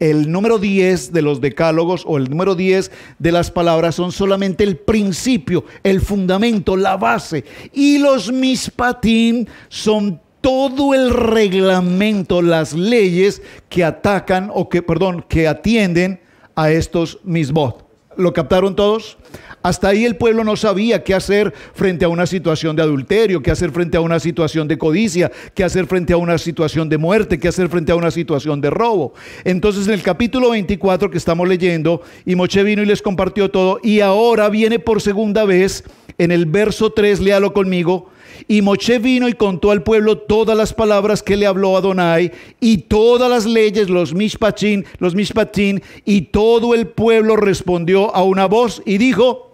el número 10 de los decálogos o el número 10 de las palabras son solamente el principio, el fundamento, la base. Y los mispatín son todo el reglamento, las leyes que atacan o que, perdón, que atienden a estos misbot. ¿Lo captaron todos? Hasta ahí el pueblo no sabía qué hacer frente a una situación de adulterio, qué hacer frente a una situación de codicia, qué hacer frente a una situación de muerte, qué hacer frente a una situación de robo. Entonces en el capítulo 24 que estamos leyendo, y Moche vino y les compartió todo, y ahora viene por segunda vez en el verso 3, léalo conmigo, y Moche vino y contó al pueblo todas las palabras que le habló Adonai y todas las leyes, los mishpatín, los mishpatín, y todo el pueblo respondió a una voz y dijo,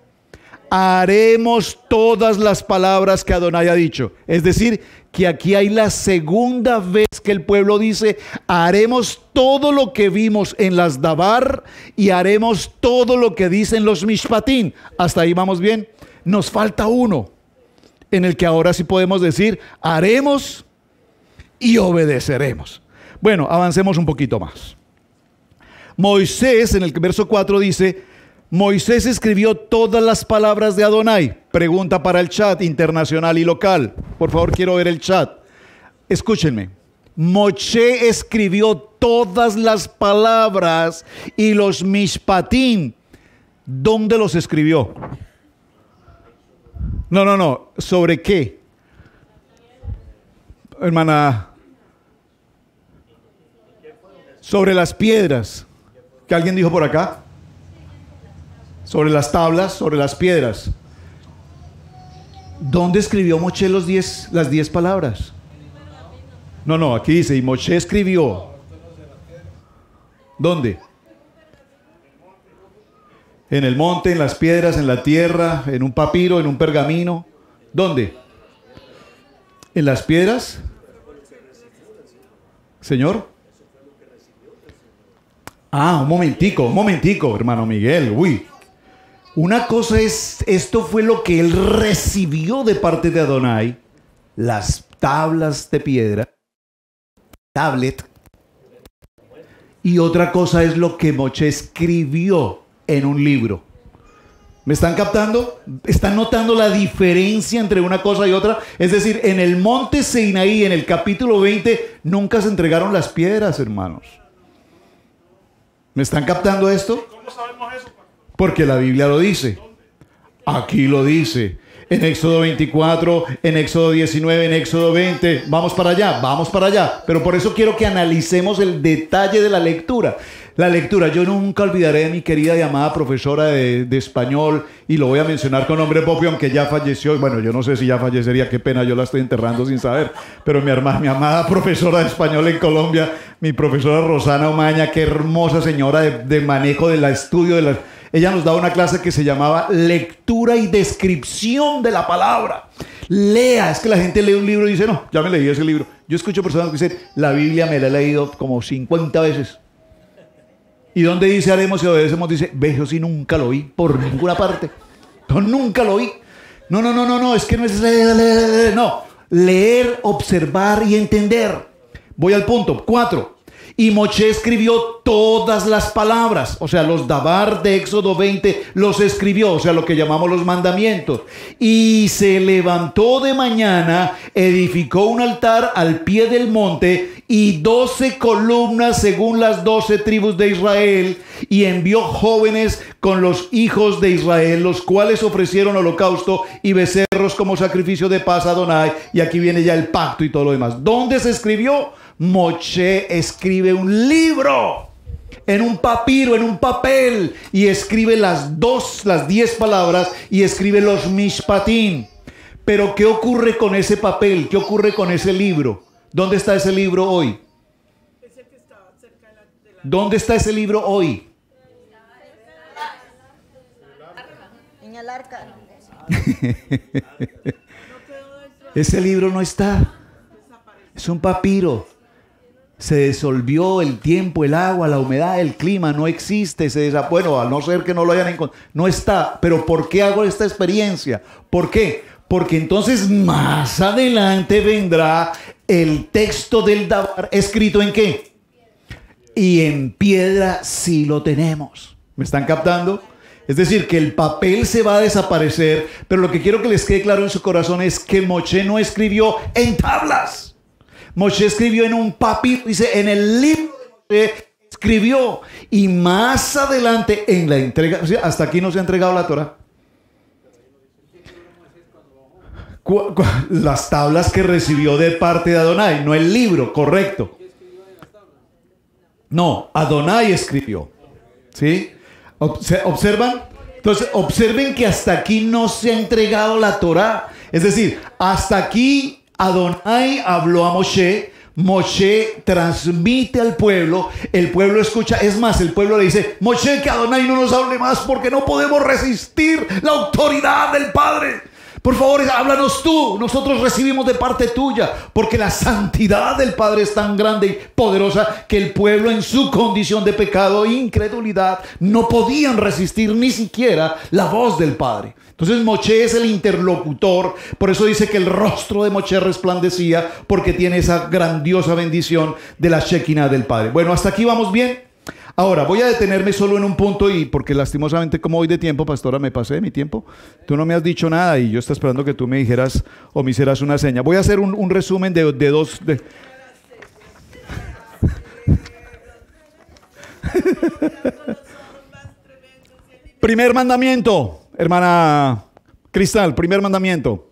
haremos todas las palabras que Adonai ha dicho. Es decir, que aquí hay la segunda vez que el pueblo dice, haremos todo lo que vimos en las Dabar y haremos todo lo que dicen los Mishpatín. Hasta ahí vamos bien. Nos falta uno en el que ahora sí podemos decir, haremos y obedeceremos. Bueno, avancemos un poquito más. Moisés, en el verso 4 dice, Moisés escribió todas las palabras de Adonai. Pregunta para el chat internacional y local. Por favor, quiero ver el chat. Escúchenme. Moche escribió todas las palabras y los mishpatim. ¿Dónde los escribió? No, no, no. ¿Sobre qué? Hermana. Sobre las piedras. ¿Qué alguien dijo por acá? Sobre las tablas, sobre las piedras. ¿Dónde escribió Moche los diez, las diez palabras? No, no, aquí dice, y Moche escribió. ¿Dónde? En el monte, en las piedras, en la tierra, en un papiro, en un pergamino. ¿Dónde? ¿En las piedras? Señor. Ah, un momentico, un momentico, hermano Miguel. Uy. Una cosa es, esto fue lo que él recibió de parte de Adonai, las tablas de piedra, tablet. Y otra cosa es lo que Moche escribió en un libro. ¿Me están captando? ¿Están notando la diferencia entre una cosa y otra? Es decir, en el monte Sinaí, en el capítulo 20, nunca se entregaron las piedras, hermanos. ¿Me están captando esto? Porque la Biblia lo dice. Aquí lo dice. En Éxodo 24, en Éxodo 19, en Éxodo 20. Vamos para allá, vamos para allá. Pero por eso quiero que analicemos el detalle de la lectura. La lectura, yo nunca olvidaré a mi querida y amada profesora de, español, y lo voy a mencionar con nombre propio, aunque ya falleció, bueno, yo no sé si ya fallecería, qué pena, yo la estoy enterrando sin saber, pero mi, mi amada profesora de español en Colombia, mi profesora Rosana Omaña, qué hermosa señora de, de manejo estudio de la... Ella nos daba una clase que se llamaba Lectura y Descripción de la Palabra. Lea, es que la gente lee un libro y dice, no, ya me leí ese libro. Yo escucho personas que dicen, la Biblia me la he leído como 50 veces. ¿Y dónde dice haremos y obedecemos? Dice, vejo si nunca lo vi por ninguna parte. Yo nunca lo vi. No, no, no, no, no, es que no es leer, no. Leer, observar y entender. Voy al punto. Cuatro, y Moche escribió todas las palabras, o sea, los dabar de Éxodo 20 los escribió, o sea, lo que llamamos los mandamientos. Y se levantó de mañana, edificó un altar al pie del monte y doce columnas según las doce tribus de Israel y envió jóvenes con los hijos de Israel, los cuales ofrecieron holocausto y becerros como sacrificio de paz a Donai. Y aquí viene ya el pacto y todo lo demás. ¿Dónde se escribió? Moche escribe un libro en un papiro, en un papel, y escribe las dos, las diez palabras, y escribe los mishpatin. Pero ¿qué ocurre con ese papel? ¿Qué ocurre con ese libro? ¿Dónde está ese libro hoy? ¿Dónde está ese libro hoy? ese libro no está. Es un papiro se disolvió el tiempo, el agua, la humedad, el clima, no existe, se desapareció. bueno, a no ser que no lo hayan encontrado, no está, pero ¿por qué hago esta experiencia? ¿Por qué? Porque entonces más adelante vendrá el texto del Dabar, escrito en qué? Y en piedra sí lo tenemos. ¿Me están captando? Es decir, que el papel se va a desaparecer, pero lo que quiero que les quede claro en su corazón es que Moche no escribió en tablas. Moshe escribió en un papiro, dice, en el libro de escribió. Y más adelante en la entrega, hasta aquí no se ha entregado la Torah. Las tablas que recibió de parte de Adonai, no el libro, correcto. No, Adonai escribió. ¿Sí? ¿Observan? Entonces, observen que hasta aquí no se ha entregado la Torah. Es decir, hasta aquí Adonai habló a Moshe, Moshe transmite al pueblo, el pueblo escucha, es más, el pueblo le dice, Moshe, que Adonai no nos hable más porque no podemos resistir la autoridad del Padre. Por favor, háblanos tú, nosotros recibimos de parte tuya, porque la santidad del Padre es tan grande y poderosa que el pueblo en su condición de pecado e incredulidad no podían resistir ni siquiera la voz del Padre. Entonces Moche es el interlocutor, por eso dice que el rostro de Moche resplandecía porque tiene esa grandiosa bendición de la chequina del Padre. Bueno, hasta aquí vamos bien. Ahora, voy a detenerme solo en un punto y porque lastimosamente como hoy de tiempo, pastora, me pasé de mi tiempo. Tú no me has dicho nada y yo estaba esperando que tú me dijeras o me hicieras una seña. Voy a hacer un, resumen de, de dos... Primer mandamiento hermana Cristal, primer mandamiento.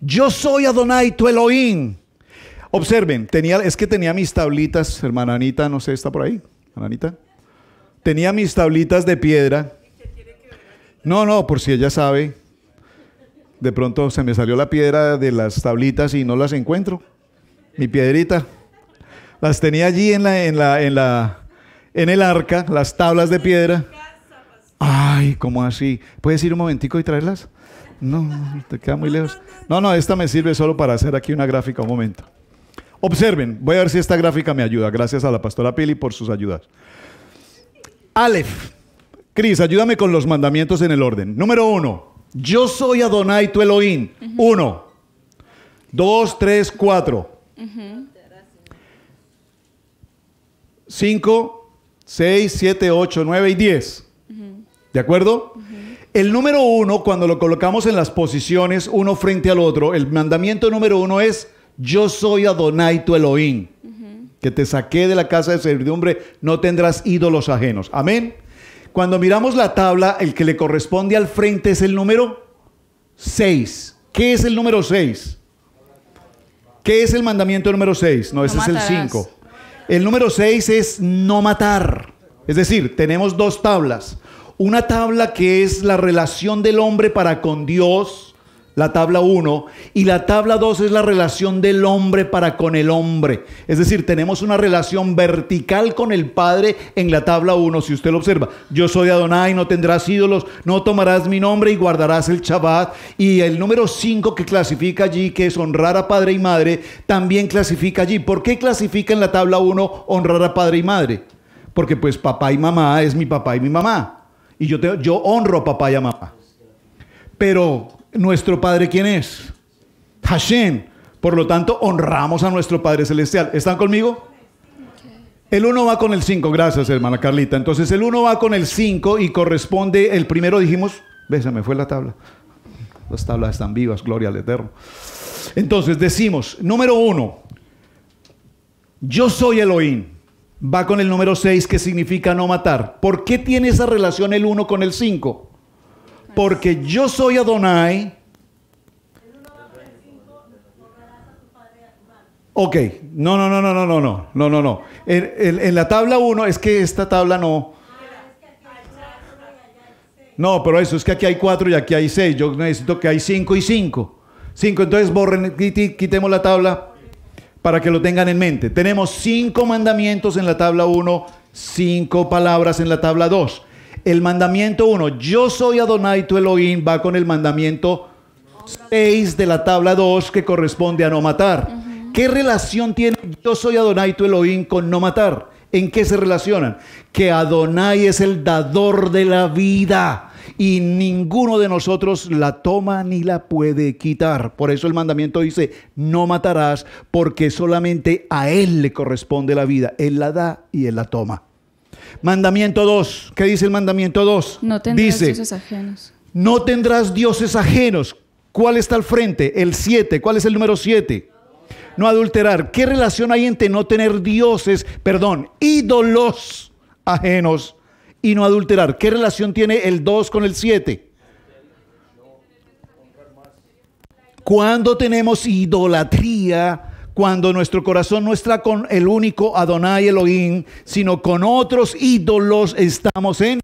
Yo soy Adonai tu Elohim. Observen, tenía, es que tenía mis tablitas, hermana Anita, no sé, está por ahí, Anita. Tenía mis tablitas de piedra. No, no, por si ella sabe. De pronto se me salió la piedra de las tablitas y no las encuentro. Mi piedrita. Las tenía allí en la, en la, en la, en el arca, las tablas de piedra. Ay, ¿cómo así? ¿Puedes ir un momentico y traerlas? No, te queda muy lejos. No, no, esta me sirve solo para hacer aquí una gráfica, un momento. Observen, voy a ver si esta gráfica me ayuda. Gracias a la pastora Pili por sus ayudas. Aleph. Cris, ayúdame con los mandamientos en el orden. Número uno, yo soy Adonai tu Elohim. Uno. Dos, tres, cuatro. Cinco, seis, siete, ocho, nueve y diez. ¿De acuerdo? El número uno, cuando lo colocamos en las posiciones uno frente al otro, el mandamiento número uno es, yo soy Adonai tu Elohim, que te saqué de la casa de servidumbre, no tendrás ídolos ajenos. Amén. Cuando miramos la tabla, el que le corresponde al frente es el número 6. ¿Qué es el número 6? ¿Qué es el mandamiento número 6? No, ese es el 5. El número 6 es no matar. Es decir, tenemos dos tablas. Una tabla que es la relación del hombre para con Dios, la tabla 1, y la tabla 2 es la relación del hombre para con el hombre. Es decir, tenemos una relación vertical con el Padre en la tabla 1, si usted lo observa. Yo soy Adonai, no tendrás ídolos, no tomarás mi nombre y guardarás el Shabbat. Y el número 5 que clasifica allí, que es honrar a padre y madre, también clasifica allí. ¿Por qué clasifica en la tabla 1 honrar a padre y madre? Porque pues papá y mamá es mi papá y mi mamá. Y yo, honro a papá y a mamá. Pero nuestro Padre, ¿quién es? Hashem. Por lo tanto, honramos a nuestro Padre Celestial. ¿Están conmigo? El uno va con el cinco. gracias hermana Carlita. Entonces el uno va con el 5 y corresponde, el primero dijimos, ve, fue la tabla. Las tablas están vivas, gloria al Eterno. Entonces decimos, número uno. yo soy Elohim va con el número 6 que significa no matar. ¿Por qué tiene esa relación el 1 con el 5? Porque yo soy Adonai. Ok, no, no, no, no, no, no, no, no, no, no. En, en, en la tabla 1 es que esta tabla no. No, pero eso es que aquí hay 4 y aquí hay 6. Yo necesito que hay 5 y 5. 5, entonces borren, quitemos la tabla, para que lo tengan en mente. Tenemos cinco mandamientos en la tabla 1, cinco palabras en la tabla 2. El mandamiento 1, yo soy Adonai tu Elohim, va con el mandamiento 6 de la tabla 2 que corresponde a no matar. ¿Qué relación tiene yo soy Adonai tu Elohim con no matar? ¿En qué se relacionan? Que Adonai es el dador de la vida y ninguno de nosotros la toma ni la puede quitar. Por eso el mandamiento dice, no matarás, porque solamente a Él le corresponde la vida. Él la da y Él la toma. Mandamiento 2. ¿Qué dice el mandamiento 2? No tendrás dioses ajenos. No tendrás dioses ajenos. ¿Cuál está al frente? El 7. ¿Cuál es el número 7? No adulterar. ¿Qué relación hay entre no tener dioses, perdón, ídolos ajenos y no adulterar. ¿Qué relación tiene el 2 con el 7? Cuando tenemos idolatría, cuando nuestro corazón no está con el único Adonai Elohim, sino con otros ídolos, estamos en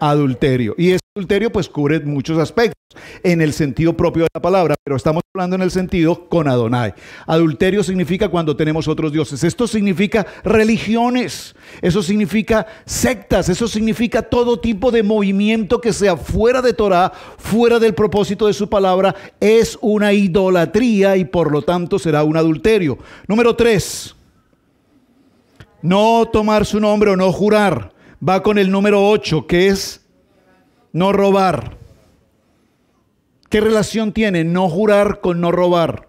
adulterio. Y ese adulterio pues cubre muchos aspectos en el sentido propio de la palabra, pero estamos hablando en el sentido con Adonai. Adulterio significa cuando tenemos otros dioses. Esto significa religiones, eso significa sectas, eso significa todo tipo de movimiento que sea fuera de Torah, fuera del propósito de su palabra, es una idolatría y por lo tanto será un adulterio. Número tres, no tomar su nombre o no jurar va con el número 8, que es no robar. ¿Qué relación tiene no jurar con no robar?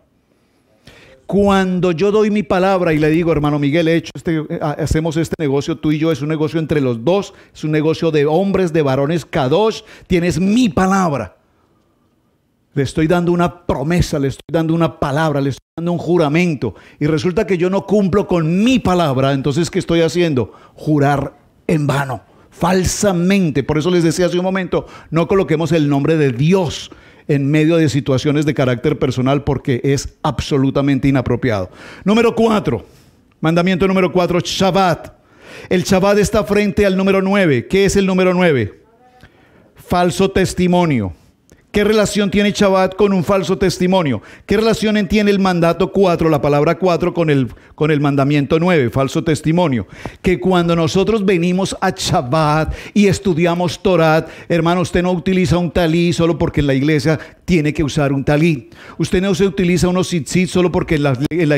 Cuando yo doy mi palabra y le digo, hermano Miguel, he hecho este, eh, hacemos este negocio, tú y yo, es un negocio entre los dos, es un negocio de hombres, de varones, kadosh, dos tienes mi palabra. Le estoy dando una promesa, le estoy dando una palabra, le estoy dando un juramento. Y resulta que yo no cumplo con mi palabra, entonces ¿qué estoy haciendo? Jurar en vano, falsamente. Por eso les decía hace un momento, no coloquemos el nombre de Dios en medio de situaciones de carácter personal porque es absolutamente inapropiado. Número cuatro, mandamiento número cuatro, Shabbat. El Shabbat está frente al número nueve. ¿Qué es el número nueve? Falso testimonio. ¿Qué relación tiene Shabbat con un falso testimonio? ¿Qué relación tiene el mandato 4, la palabra 4, con el, con el mandamiento 9, falso testimonio? Que cuando nosotros venimos a Shabbat y estudiamos Torah, hermano, usted no utiliza un talí solo porque en la iglesia tiene que usar un talí. Usted no se utiliza unos tzitzit solo porque en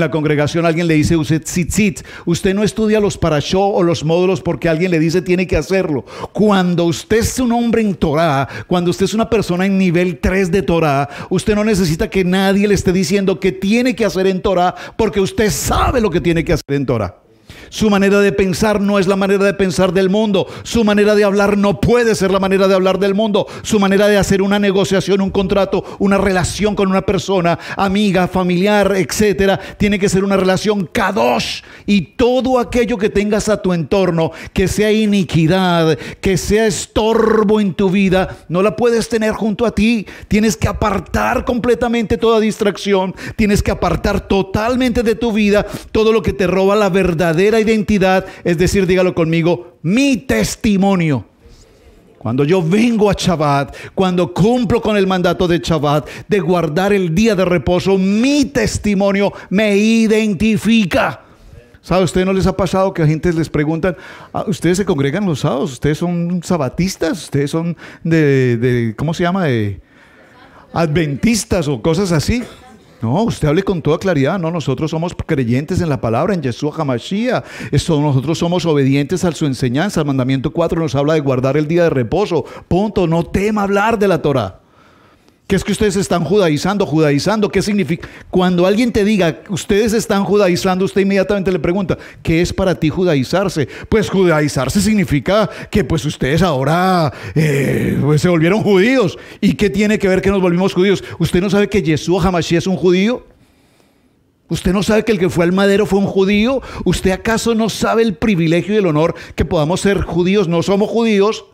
la, congregación alguien le dice use tzitzit. Usted no estudia los parashó o los módulos porque alguien le dice tiene que hacerlo. Cuando usted es un hombre en Torah, cuando usted es una persona en nivel 3 de Torah, usted no necesita que nadie le esté diciendo que tiene que hacer en Torah, porque usted sabe lo que tiene que hacer en Torah. Su manera de pensar no es la manera de pensar del mundo. Su manera de hablar no puede ser la manera de hablar del mundo. Su manera de hacer una negociación, un contrato, una relación con una persona, amiga, familiar, etcétera, tiene que ser una relación kadosh. Y todo aquello que tengas a tu entorno, que sea iniquidad, que sea estorbo en tu vida, no la puedes tener junto a ti. Tienes que apartar completamente toda distracción. Tienes que apartar totalmente de tu vida todo lo que te roba la verdadera identidad, es decir, dígalo conmigo, mi testimonio. Cuando yo vengo a Shabbat, cuando cumplo con el mandato de Shabbat de guardar el día de reposo, mi testimonio me identifica. ¿Sabe? usted no les ha pasado que a gente les preguntan, ah, ustedes se congregan los sábados, ustedes son sabatistas, ustedes son de, ¿cómo se llama? adventistas o cosas así. No, usted hable con toda claridad. No, nosotros somos creyentes en la palabra, en Yeshua Hamashiach. nosotros somos obedientes a su enseñanza. El mandamiento 4 nos habla de guardar el día de reposo. Punto. No tema hablar de la Torah. ¿Qué es que ustedes están judaizando, judaizando, ¿qué significa? Cuando alguien te diga, ustedes están judaizando, usted inmediatamente le pregunta, ¿qué es para ti judaizarse? Pues judaizarse significa que pues ustedes ahora eh, pues, se volvieron judíos. ¿Y qué tiene que ver que nos volvimos judíos? ¿Usted no sabe que Yeshua Hamashiach es un judío? ¿Usted no sabe que el que fue al madero fue un judío? ¿Usted acaso no sabe el privilegio y el honor que podamos ser judíos? No somos judíos,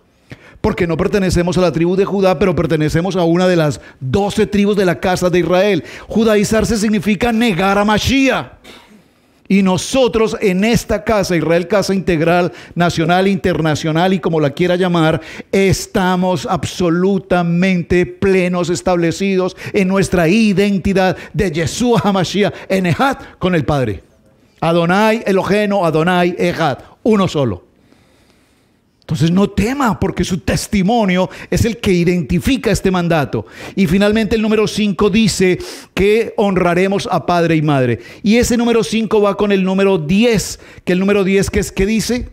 porque no pertenecemos a la tribu de Judá, pero pertenecemos a una de las doce tribus de la casa de Israel. Judaizarse significa negar a Mashiach. Y nosotros en esta casa, Israel Casa Integral, Nacional, Internacional y como la quiera llamar, estamos absolutamente plenos, establecidos en nuestra identidad de Yeshua Masía, en Ejad con el Padre. Adonai Elojeno, Adonai Ejad, uno solo. Entonces no tema, porque su testimonio es el que identifica este mandato. Y finalmente el número 5 dice que honraremos a padre y madre. Y ese número 5 va con el número 10, que el número 10 que es que dice,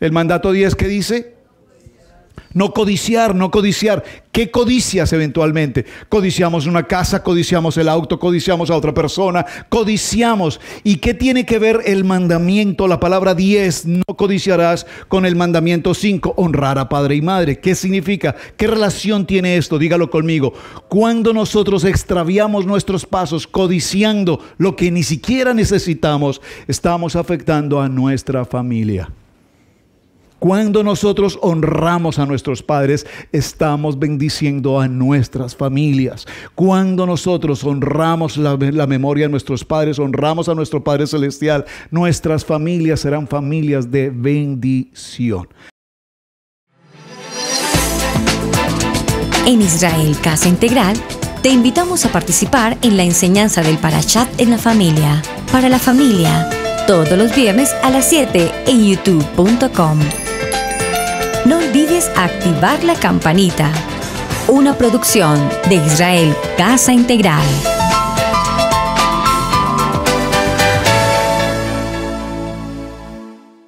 el mandato 10 que dice, no codiciar, no codiciar. ¿Qué codicias eventualmente? Codiciamos una casa, codiciamos el auto, codiciamos a otra persona, codiciamos. ¿Y qué tiene que ver el mandamiento, la palabra 10, no codiciarás, con el mandamiento 5, honrar a padre y madre? ¿Qué significa? ¿Qué relación tiene esto? Dígalo conmigo. Cuando nosotros extraviamos nuestros pasos codiciando lo que ni siquiera necesitamos, estamos afectando a nuestra familia. Cuando nosotros honramos a nuestros padres, estamos bendiciendo a nuestras familias. Cuando nosotros honramos la, memoria de nuestros padres, honramos a nuestro Padre Celestial, nuestras familias serán familias de bendición. En Israel Casa Integral, te invitamos a participar en la enseñanza del Parashat en la familia. Para la familia todos los viernes a las 7 en youtube.com. No olvides activar la campanita. Una producción de Israel Casa Integral.